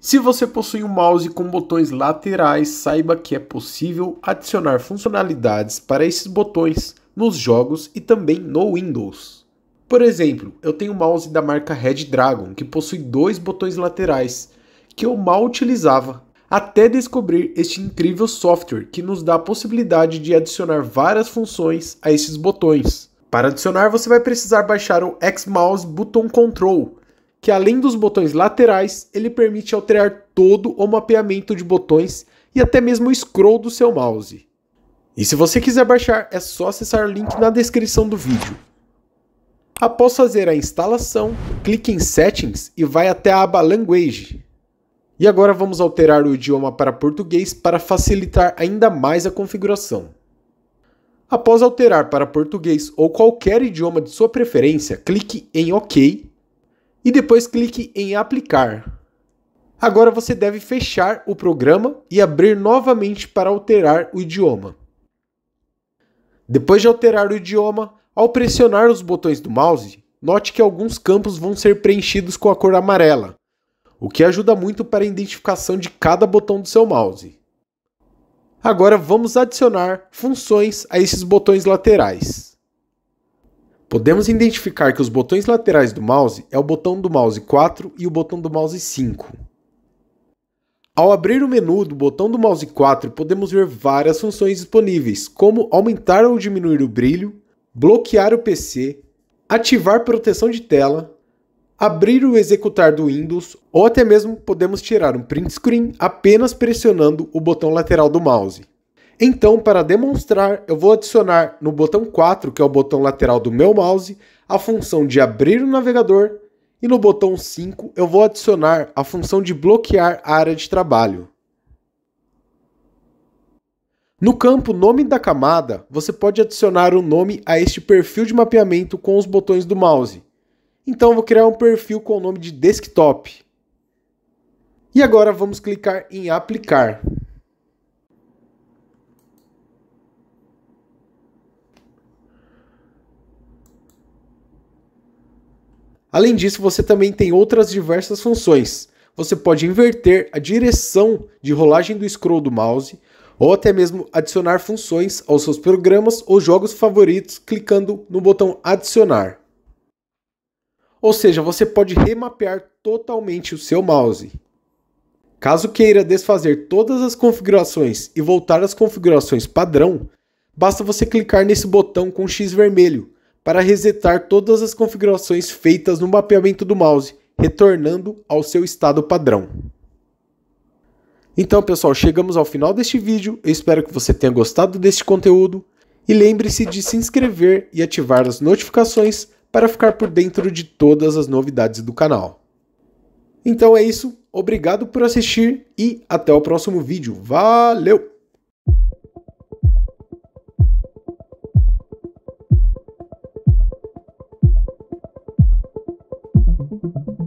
Se você possui um mouse com botões laterais, saiba que é possível adicionar funcionalidades para esses botões nos jogos e também no Windows. Por exemplo, eu tenho um mouse da marca Red Dragon que possui dois botões laterais que eu mal utilizava, até descobrir este incrível software que nos dá a possibilidade de adicionar várias funções a esses botões. Para adicionar, você vai precisar baixar o Xmouse Button Control, que além dos botões laterais, ele permite alterar todo o mapeamento de botões e até mesmo o scroll do seu mouse. E se você quiser baixar, é só acessar o link na descrição do vídeo. Após fazer a instalação, clique em Settings e vai até a aba Language. E agora vamos alterar o idioma para português para facilitar ainda mais a configuração. Após alterar para português ou qualquer idioma de sua preferência, clique em OK e depois clique em aplicar. Agora você deve fechar o programa e abrir novamente para alterar o idioma. Depois de alterar o idioma, ao pressionar os botões do mouse, note que alguns campos vão ser preenchidos com a cor amarela, o que ajuda muito para a identificação de cada botão do seu mouse. Agora vamos adicionar funções a esses botões laterais. Podemos identificar que os botões laterais do mouse é o botão do mouse 4 e o botão do mouse 5. Ao abrir o menu do botão do mouse 4, podemos ver várias funções disponíveis, como aumentar ou diminuir o brilho, bloquear o PC, ativar proteção de tela, abrir o executar do Windows ou até mesmo podemos tirar um print screen apenas pressionando o botão lateral do mouse. Então, para demonstrar, eu vou adicionar no botão 4, que é o botão lateral do meu mouse, a função de abrir o navegador e no botão 5 eu vou adicionar a função de bloquear a área de trabalho. No campo Nome da camada, você pode adicionar o um nome a este perfil de mapeamento com os botões do mouse. Então, vou criar um perfil com o nome de Desktop. E agora vamos clicar em Aplicar. Além disso, você também tem outras diversas funções. Você pode inverter a direção de rolagem do scroll do mouse, ou até mesmo adicionar funções aos seus programas ou jogos favoritos clicando no botão adicionar. Ou seja, você pode remapear totalmente o seu mouse. Caso queira desfazer todas as configurações e voltar às configurações padrão, basta você clicar nesse botão com X vermelho para resetar todas as configurações feitas no mapeamento do mouse, retornando ao seu estado padrão. Então pessoal, chegamos ao final deste vídeo, eu espero que você tenha gostado deste conteúdo e lembre-se de se inscrever e ativar as notificações para ficar por dentro de todas as novidades do canal. Então é isso, obrigado por assistir e até o próximo vídeo. Valeu! Thank you.